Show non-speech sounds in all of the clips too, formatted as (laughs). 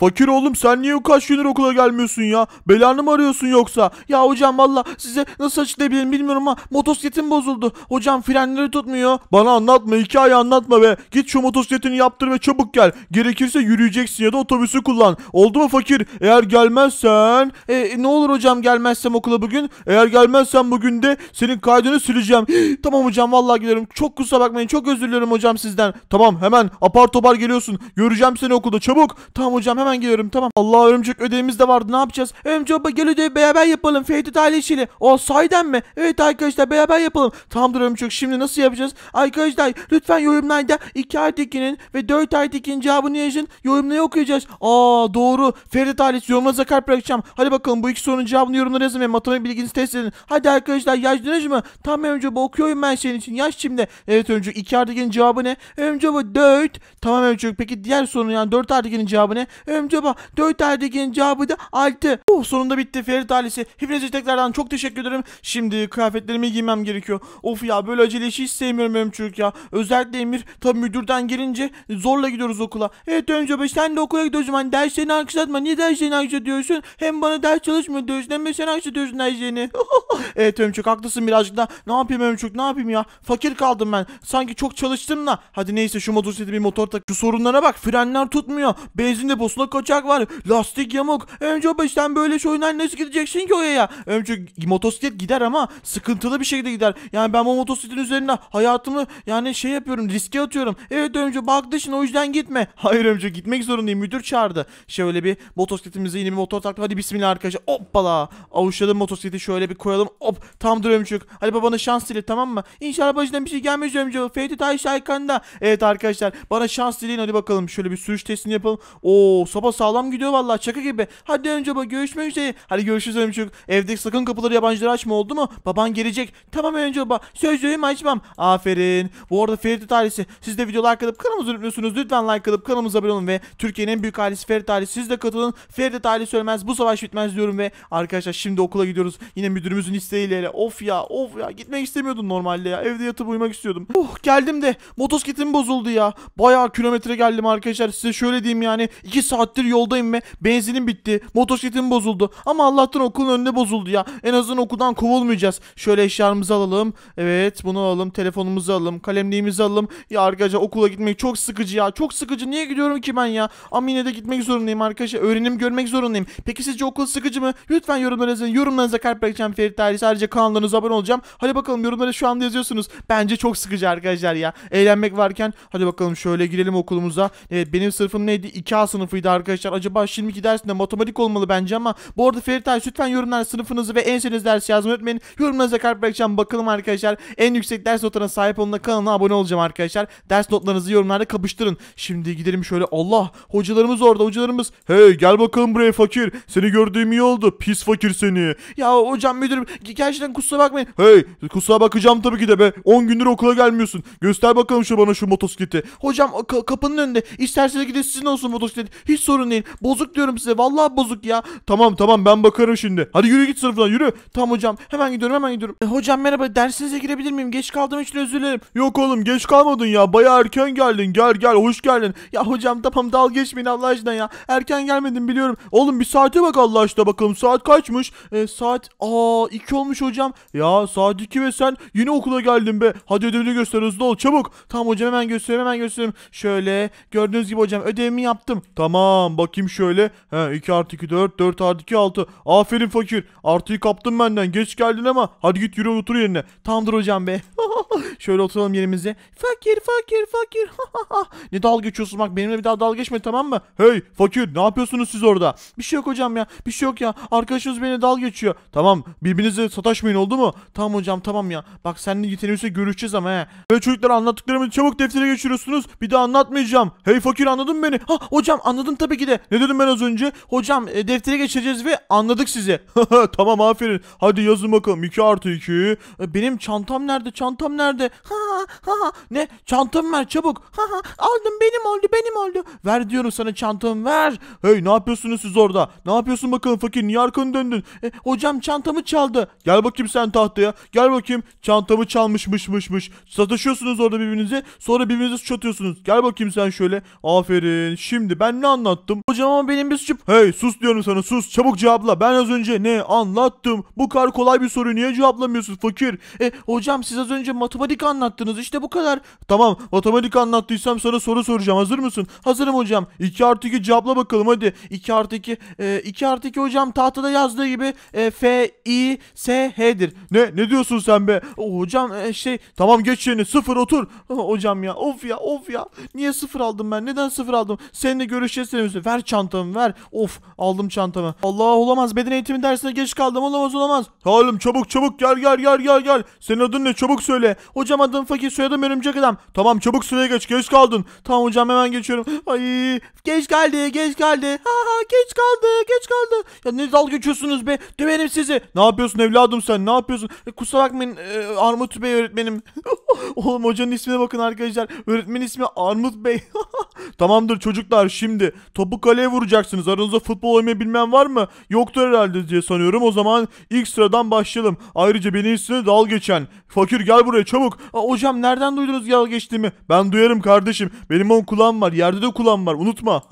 Fakir oğlum sen niye kaç gündür okula gelmiyorsun ya? Belanı mı arıyorsun yoksa? Ya hocam valla size nasıl açıklayabilirim bilmiyorum ama motosikletim bozuldu. Hocam frenleri tutmuyor. Bana anlatma hikaye anlatma be. Git şu motosikletini yaptır ve çabuk gel. Gerekirse yürüyeceksin ya da otobüsü kullan. Oldu mu fakir? Eğer gelmezsen... E, e ne olur hocam gelmezsem okula bugün. Eğer gelmezsen bugün de senin kaydını sileceğim. (gasps) tamam hocam valla giderim Çok kusura bakmayın çok özür dilerim hocam sizden. Tamam hemen apar topar geliyorsun. Göreceğim seni okulda çabuk. Tamam hocam hemen geliyorum tamam. Allah örümcek ödevimiz de vardı ne yapacağız? Örümcek baba gel ödevi beraber yapalım. Fehdit aile işini. O sayden mi? Evet arkadaşlar beraber yapalım. Tamamdır örümcek şimdi nasıl yapacağız? Arkadaşlar lütfen yorumlarda 2 artı 2'nin ve 4 artı 2'nin cevabını yazın. Yorumları okuyacağız. Aa doğru. Fehdit ailesi yorumlarınıza kalp bırakacağım. Hadi bakalım bu iki sorunun cevabını yorumlara yazın ve matematik bilginizi test edin. Hadi arkadaşlar yazdınız mı? Tamam örümcek baba okuyorum ben senin için. Yaz şimdi. Evet örümcek 2 artı 2'nin cevabı ne? Örümcek baba 4. Tamam örümcek peki diğer sorun yani 4 artı 2'nin cevabı ne? Örümcek Ömceba 4 aydakinin cevabı da 6. Oh sonunda bitti Ferit ailesi. Hepinize tekrardan çok teşekkür ederim. Şimdi kıyafetlerimi giymem gerekiyor. Of ya böyle acele işi hiç sevmiyorum Ömçürük ya. Özellikle Emir tabi müdürden gelince zorla gidiyoruz okula. Evet Ömceba sen de okula gidiyorsun. Hani derslerini aksatma. Niye derslerini aksatıyorsun? Hem bana ders çalışmıyor diyorsun hem de sen aksatıyorsun derslerini. (laughs) evet Ömçük haklısın birazcık da. Ne yapayım Ömçük ne yapayım ya? Fakir kaldım ben. Sanki çok çalıştım da. Hadi neyse şu motosikleti bir motor tak. Şu sorunlara bak frenler tutmuyor. Benzin deposunda Yolda kaçak var. Lastik yamuk. Önce abi sen böyle şey oynar nasıl gideceksin ki oraya? Önce motosiklet gider ama sıkıntılı bir şekilde gider. Yani ben bu motosikletin üzerinde hayatımı yani şey yapıyorum riske atıyorum. Evet önce baktı şimdi o yüzden gitme. (laughs) Hayır önce gitmek zorundayım. Müdür çağırdı. Şöyle bir motosikletimize yeni bir motor taktık. Hadi bismillah arkadaşlar. Hoppala. Avuçladım motosikleti şöyle bir koyalım. Hop tamdır Ömcük. Hadi babana şans dile tamam mı? İnşallah başından bir şey gelmez ömçük. Fethi Tayyip Aykanda. Evet arkadaşlar bana şans dileyin hadi bakalım. Şöyle bir sürüş testini yapalım. Oo sopa sağlam gidiyor vallahi şaka gibi. Hadi önce baba görüşmek üzere. Hadi görüşürüz Ömçük. Evdeki sakın kapıları yabancılara açma oldu mu? Baban gelecek. Tamam önce baba. Söz vereyim açmam. Aferin. Bu arada Ferit ailesi siz de videolar kalıp kanalımızı unutmuyorsunuz. Lütfen like alıp kanalımıza abone olun ve Türkiye'nin en büyük ailesi Ferit ailesi siz de katılın. Ferit ailesi ölmez. Bu savaş bitmez diyorum ve arkadaşlar şimdi okula gidiyoruz. Yine müdürümüzün isteğiyle. Of ya of ya gitmek istemiyordum normalde ya. Evde yatıp uyumak istiyordum. Oh geldim de motosikletim bozuldu ya. Bayağı kilometre geldim arkadaşlar. Size şöyle diyeyim yani 2 saat saattir yoldayım ve benzinim bitti. Motosikletim bozuldu. Ama Allah'tan okulun önünde bozuldu ya. En azından okuldan kovulmayacağız. Şöyle eşyalarımızı alalım. Evet bunu alalım. Telefonumuzu alalım. Kalemliğimizi alalım. Ya arkadaşlar okula gitmek çok sıkıcı ya. Çok sıkıcı. Niye gidiyorum ki ben ya? Ama yine gitmek zorundayım arkadaşlar. Öğrenim görmek zorundayım. Peki sizce okul sıkıcı mı? Lütfen yorumlarınızı yorumlarınıza kalp bırakacağım Ferit Ali. Sadece kanallarınıza abone olacağım. Hadi bakalım yorumlara şu anda yazıyorsunuz. Bence çok sıkıcı arkadaşlar ya. Eğlenmek varken hadi bakalım şöyle girelim okulumuza. Evet benim sınıfım neydi? 2A sınıfıydı arkadaşlar. Acaba şimdiki dersinde matematik olmalı bence ama bu arada Ferit Feritay lütfen yorumlar sınıfınızı ve en sevdiğiniz dersi yazmayı unutmayın. Yorumlarınıza kalp bırakacağım. Bakalım arkadaşlar en yüksek ders notlarına sahip olana kanalına abone olacağım arkadaşlar. Ders notlarınızı yorumlarda kapıştırın. Şimdi gidelim şöyle. Allah hocalarımız orada hocalarımız. Hey gel bakalım buraya fakir. Seni gördüğüm iyi oldu. Pis fakir seni. Ya hocam müdürüm gerçekten kusura bakmayın. Hey kusura bakacağım tabii ki de be. 10 gündür okula gelmiyorsun. Göster bakalım şu bana şu motosikleti. Hocam ka kapının önünde. isterseniz gidin sizin olsun motosiklet. Hiç sorun değil. Bozuk diyorum size. Vallahi bozuk ya. Tamam tamam ben bakarım şimdi. Hadi yürü git sınıftan yürü. Tamam hocam. Hemen gidiyorum hemen gidiyorum. E, hocam merhaba. Dersinize girebilir miyim? Geç kaldım için özür dilerim. Yok oğlum geç kalmadın ya. Baya erken geldin. Gel gel hoş geldin. Ya hocam tamam dal geçmeyin Allah aşkına ya. Erken gelmedim biliyorum. Oğlum bir saate bak Allah aşkına bakalım. Saat kaçmış? E, saat aa 2 olmuş hocam. Ya saat 2 ve sen yine okula geldin be. Hadi ödevini göster hızlı ol çabuk. Tamam hocam hemen göstereyim hemen göstereyim. Şöyle gördüğünüz gibi hocam ödevimi yaptım. Tamam Tamam bakayım şöyle. He 2 artı 2 4 4 artı 2 6. Aferin fakir. Artıyı kaptın benden. Geç geldin ama. Hadi git yürü otur yerine. Tamamdır hocam be. (laughs) şöyle oturalım yerimize. Fakir fakir fakir. (laughs) ne dal geçiyorsun bak benimle bir daha dal geçme tamam mı? Hey fakir ne yapıyorsunuz siz orada? Bir şey yok hocam ya. Bir şey yok ya. Arkadaşınız beni dal geçiyor. Tamam birbirinize sataşmayın oldu mu? Tamam hocam tamam ya. Bak seninle yeteneğimizle görüşeceğiz ama he. Ve çocuklara anlattıklarımı çabuk deftere geçiriyorsunuz. Bir daha anlatmayacağım. Hey fakir anladın mı beni? Ha hocam anladın Jason tabii ki de ne dedim ben az önce? Hocam e, deftere geçireceğiz ve anladık sizi. (laughs) tamam aferin. Hadi yazın bakalım 2 artı 2. E, benim çantam nerede? Çantam nerede? Ha ha ha. Ne? Çantam ver çabuk. Ha ha. Aldım benim oldu benim oldu. Ver diyorum sana çantamı ver. Hey ne yapıyorsunuz siz orada? Ne yapıyorsun bakalım fakir? Niye arkanı döndün? E, hocam çantamı çaldı. Gel bakayım sen tahtaya. Gel bakayım. Çantamı çalmışmışmışmış. Satışıyorsunuz orada birbirinize. Sonra birbirinize suç atıyorsunuz. Gel bakayım sen şöyle. Aferin. Şimdi ben ne anladım? anlattım. Hocam ama benim bir suçum. Hey sus diyorum sana sus çabuk cevapla. Ben az önce ne anlattım. Bu kadar kolay bir soru niye cevaplamıyorsun fakir? E hocam siz az önce matematik anlattınız işte bu kadar. Tamam matematik anlattıysam sana soru soracağım hazır mısın? Hazırım hocam. 2 artı 2 cevapla bakalım hadi. 2 artı 2. E, 2 artı 2 hocam tahtada yazdığı gibi e, F, I, S, H'dir. Ne ne diyorsun sen be? O, hocam e, şey tamam geç yerine sıfır otur. (laughs) hocam ya of ya of ya. Niye sıfır aldım ben? Neden sıfır aldım? Seninle görüşeceğiz üstümüzü. Ver çantamı ver. Of aldım çantamı. Allah olamaz beden eğitimi dersine geç kaldım. Olamaz olamaz. oğlum çabuk çabuk gel gel gel gel gel. Senin adın ne çabuk söyle. Hocam adım fakir soyadım örümcek adam. Tamam çabuk sıraya geç geç kaldın. Tamam hocam hemen geçiyorum. Ay geç geldi geç geldi. Ha ha geç kaldı geç kaldı. Ya ne dalga geçiyorsunuz be. Döverim sizi. Ne yapıyorsun evladım sen ne yapıyorsun? E, kusura bakmayın e, Armut Bey öğretmenim. (laughs) Oğlum hocanın ismine bakın arkadaşlar. öğretmenin ismi Armut Bey. (laughs) Tamamdır çocuklar şimdi topu kaleye vuracaksınız. Aranızda futbol oynamayı bilmeyen var mı? Yoktur herhalde diye sanıyorum. O zaman ilk sıradan başlayalım. Ayrıca beni üstüne dal geçen. Fakir gel buraya çabuk. Aa, hocam nereden duydunuz dal geçtiğimi? Ben duyarım kardeşim. Benim on kulağım var. Yerde de kulağım var. Unutma. (laughs)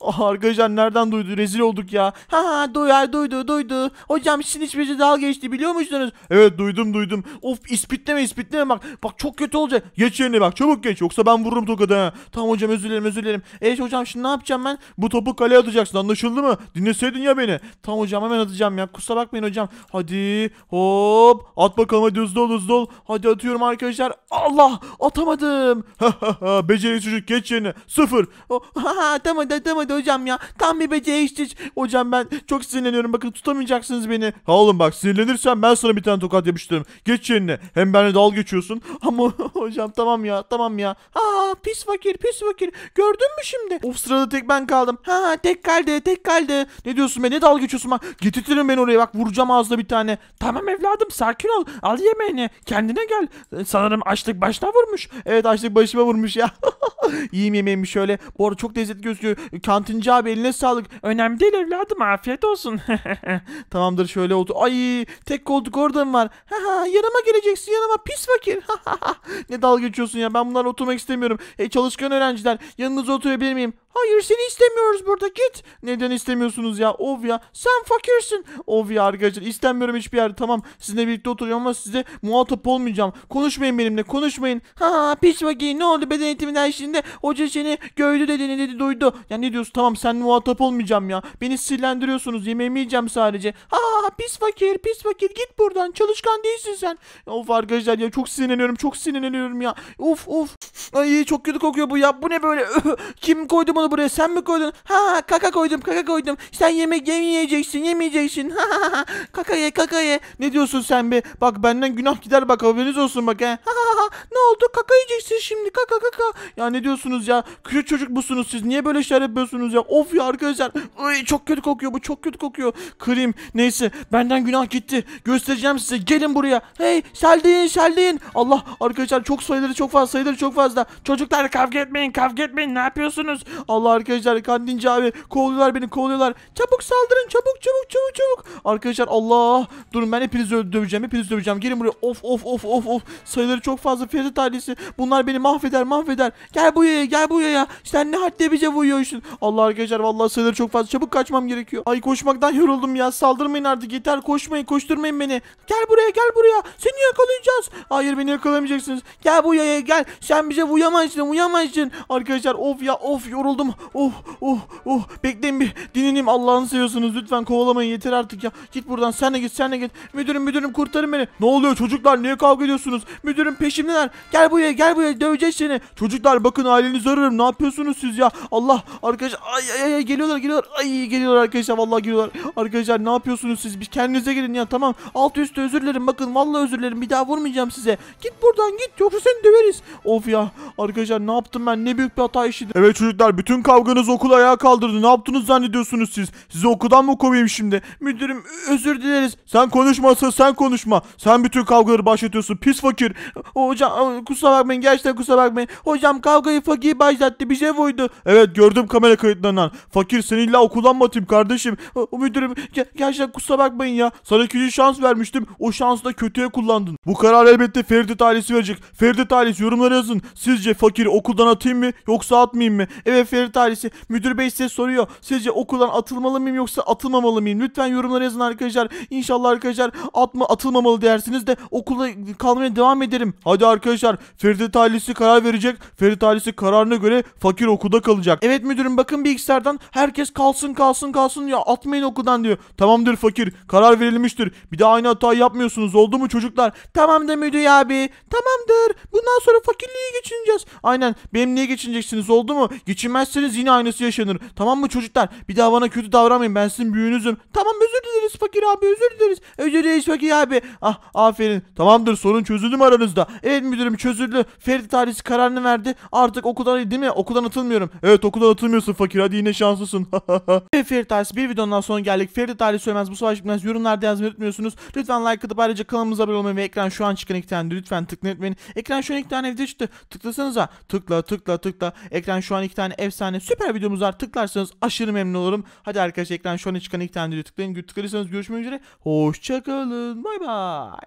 ah, arkadaşlar nereden duydu? Rezil olduk ya. Ha ha duyar duydu duydu. Hocam sizin hiçbirisi dal geçti biliyor musunuz? Evet duydum duydum. Of ispitleme ispitleme bak. Bak çok kötü olacak. Geç yerine bak çabuk geç. Yoksa ben vururum tokadı ha. Tamam hocam özür özür dilerim özür dilerim. Evet hocam şimdi ne yapacağım ben? Bu topu kaleye atacaksın anlaşıldı mı? Dinleseydin ya beni. Tamam hocam hemen atacağım ya. Kusura bakmayın hocam. Hadi hop at bakalım hadi hızlı ol hızlı ol. Hadi atıyorum arkadaşlar. Allah atamadım. (laughs) beceri çocuk geç yerine. Sıfır. (laughs) atamadı atamadı hocam ya. Tam bir beceri hiç Hocam ben çok sinirleniyorum bakın tutamayacaksınız beni. Ha oğlum bak sinirlenirsen ben sana bir tane tokat yapıştırırım. Geç yerine. Hem benimle dal geçiyorsun. Ama (laughs) hocam tamam ya tamam ya. Ha pis fakir pis fakir. Gördün mü şimdi? Of sırada tek ben kaldım. Ha tek kaldı tek kaldı. Ne diyorsun be ne dalga geçiyorsun bak. Getirtirim ben oraya bak vuracağım ağzına bir tane. Tamam evladım sakin ol. Al yemeğini. Kendine gel. Ee, sanırım açlık başına vurmuş. Evet açlık başıma vurmuş ya. (laughs) Yiyeyim yemeğimi şöyle. Bu arada çok lezzetli gözüküyor. Kantinci abi eline sağlık. Önemli değil evladım afiyet olsun. (laughs) Tamamdır şöyle oldu. Ay tek koltuk orada mı var? Ha ha yanıma geleceksin yanıma pis fakir. (laughs) ne dalga geçiyorsun ya ben bunlarla oturmak istemiyorum. Hey çalışkan öğrenciler Yanınıza oturabilir miyim? Hayır seni istemiyoruz burada git. Neden istemiyorsunuz ya? Of ya sen fakirsin. Of ya arkadaşlar istemiyorum hiçbir yerde tamam. Sizinle birlikte oturacağım ama size muhatap olmayacağım. Konuşmayın benimle konuşmayın. Ha pis vaki ne oldu beden eğitiminden şimdi? Hoca seni gördü dediğini dedi duydu. Ya ne diyorsun tamam sen muhatap olmayacağım ya. Beni sinirlendiriyorsunuz yemeğimi yiyeceğim sadece. Ha pis fakir pis fakir git buradan çalışkan değilsin sen. Of arkadaşlar ya çok sinirleniyorum çok sinirleniyorum ya. Of of. Ay çok kötü kokuyor bu ya bu ne böyle. (laughs) Kim koydu bunu? onu buraya sen mi koydun? Ha kaka koydum kaka koydum. Sen yemek yemeyeceksin yemeyeceksin. Ha ha ha. Kaka ye kaka ye. Ne diyorsun sen be? Bak benden günah gider bak haberiniz olsun bak he. Ha ha ha. Ne oldu? Kaka yiyeceksin şimdi kaka kaka. Ya ne diyorsunuz ya? Küçük çocuk musunuz siz? Niye böyle şeyler yapıyorsunuz ya? Of ya arkadaşlar. Ay, çok kötü kokuyor bu çok kötü kokuyor. Krim neyse benden günah gitti. Göstereceğim size. Gelin buraya. Hey Seldeyin Seldeyin. Allah arkadaşlar çok sayıları çok fazla sayıları çok fazla. Çocuklar kavga etmeyin kavga etmeyin ne yapıyorsunuz? Allah arkadaşlar kandinci abi kovalıyorlar beni kovalıyorlar. Çabuk saldırın çabuk çabuk çabuk çabuk. Arkadaşlar Allah durun ben hepinizi döveceğim hepinizi döveceğim. Gelin buraya of of of of of. Sayıları çok fazla Ferit ailesi. Bunlar beni mahveder mahveder. Gel buraya gel buraya. Sen ne hadde bize vuruyorsun. Allah arkadaşlar vallahi sayıları çok fazla çabuk kaçmam gerekiyor. Ay koşmaktan yoruldum ya saldırmayın artık yeter koşmayın koşturmayın beni. Gel buraya gel buraya seni yakalayacağız. Hayır beni yakalamayacaksınız. Gel buraya gel sen bize vuyamazsın vuyamazsın. Arkadaşlar of ya of yoruldum Yoruldum. Oh oh oh. Bekleyin bir dinleneyim Allah'ını seviyorsunuz. Lütfen kovalamayın yeter artık ya. Git buradan sen de git sen de git. Müdürüm müdürüm kurtarın beni. Ne oluyor çocuklar niye kavga ediyorsunuz? Müdürüm peşimdeler. Gel buraya gel buraya döveceğiz seni. Çocuklar bakın ailenizi ararım. Ne yapıyorsunuz siz ya? Allah arkadaşlar ay ay ay geliyorlar geliyorlar. Ay geliyorlar arkadaşlar vallahi geliyorlar. Arkadaşlar ne yapıyorsunuz siz? Bir kendinize gelin ya tamam. Alt üstü özür dilerim bakın vallahi özür dilerim. Bir daha vurmayacağım size. Git buradan git yoksa seni döveriz. Of ya arkadaşlar ne yaptım ben? Ne büyük bir hata işi. Evet çocuklar bütün bütün kavganız okul ayağa kaldırdı. Ne yaptınız zannediyorsunuz siz? Sizi okuldan mı kovayım şimdi? Müdürüm özür dileriz. Sen konuşmasa, sen konuşma. Sen bütün kavgaları başlatıyorsun pis fakir. Hocam kusura bakmayın gerçekten kusura bakmayın. Hocam kavgayı fakir başlattı bize vurdu. Evet gördüm kamera kayıtlarından. Fakir seni illa okuldan mı atayım kardeşim? O müdürüm gerçekten kusura bakmayın ya. Sana ikinci şans vermiştim. O şansı da kötüye kullandın. Bu karar elbette Ferdi ailesi verecek. Ferdi ailesi yorumlara yazın. Sizce fakir okuldan atayım mı yoksa atmayayım mı? Evet Ferit ailesi. Müdür bey size soruyor. Sizce okuldan atılmalı mıyım yoksa atılmamalı mıyım? Lütfen yorumlara yazın arkadaşlar. İnşallah arkadaşlar atma atılmamalı dersiniz de okulda kalmaya devam ederim. Hadi arkadaşlar Ferit ailesi karar verecek. Ferit ailesi kararına göre fakir okulda kalacak. Evet müdürüm bakın bilgisayardan herkes kalsın kalsın kalsın ya atmayın okuldan diyor. Tamamdır fakir karar verilmiştir. Bir daha aynı hata yapmıyorsunuz oldu mu çocuklar? Tamamdır müdür abi tamamdır. Bundan sonra fakirliği geçineceğiz. Aynen benim niye geçineceksiniz oldu mu? Geçinmez Etmezseniz yine aynısı yaşanır. Tamam mı çocuklar? Bir daha bana kötü davranmayın. Ben sizin büyüğünüzüm. Tamam özür dileriz fakir abi özür dileriz. Özür dileriz fakir abi. Ah aferin. Tamamdır sorun çözüldü mü aranızda? Evet müdürüm çözüldü. Ferdi tarihsi kararını verdi. Artık okuldan değil mi? Okuldan atılmıyorum. Evet okuldan atılmıyorsun fakir. Hadi yine şanslısın. (laughs) evet Ferdi tarihsi bir videodan sonra geldik. Ferdi tarihi söylemez bu savaş bitmez. Yorumlarda yazmayı unutmuyorsunuz. Lütfen like atıp ayrıca kanalımıza abone olmayı ve ekran şu an çıkan iki tane lütfen tıklayın etmeyin. Ekran şu an iki tane evde çıktı. Tıklasanıza. Tıkla tıkla tıkla. Ekran şu an iki tane ev efsane süper videomuz var. Tıklarsanız aşırı memnun olurum. Hadi arkadaşlar ekran şu an çıkan ilk tane videoya tıklayın. Tıklarsanız görüşmek üzere. Hoşçakalın. Bay bay.